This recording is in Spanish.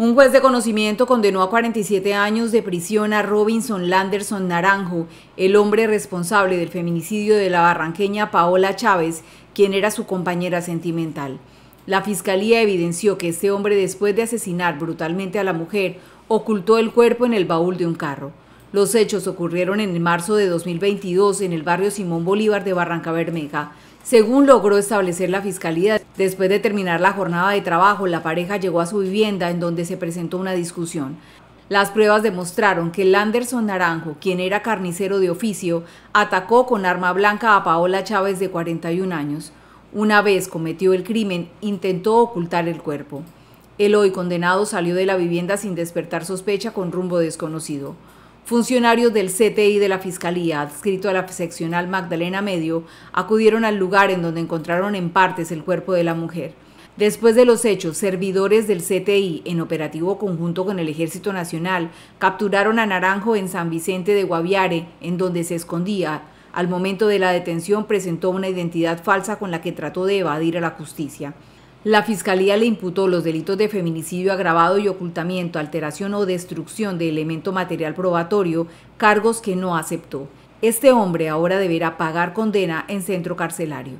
Un juez de conocimiento condenó a 47 años de prisión a Robinson Landerson Naranjo, el hombre responsable del feminicidio de la barranqueña Paola Chávez, quien era su compañera sentimental. La fiscalía evidenció que este hombre, después de asesinar brutalmente a la mujer, ocultó el cuerpo en el baúl de un carro. Los hechos ocurrieron en marzo de 2022 en el barrio Simón Bolívar de Barranca Bermeja. Según logró establecer la fiscalía, después de terminar la jornada de trabajo, la pareja llegó a su vivienda en donde se presentó una discusión. Las pruebas demostraron que Landerson Naranjo, quien era carnicero de oficio, atacó con arma blanca a Paola Chávez de 41 años. Una vez cometió el crimen, intentó ocultar el cuerpo. El hoy condenado salió de la vivienda sin despertar sospecha con rumbo desconocido. Funcionarios del CTI de la Fiscalía, adscrito a la seccional Magdalena Medio, acudieron al lugar en donde encontraron en partes el cuerpo de la mujer. Después de los hechos, servidores del CTI, en operativo conjunto con el Ejército Nacional, capturaron a Naranjo en San Vicente de Guaviare, en donde se escondía. Al momento de la detención presentó una identidad falsa con la que trató de evadir a la justicia. La Fiscalía le imputó los delitos de feminicidio agravado y ocultamiento, alteración o destrucción de elemento material probatorio, cargos que no aceptó. Este hombre ahora deberá pagar condena en centro carcelario.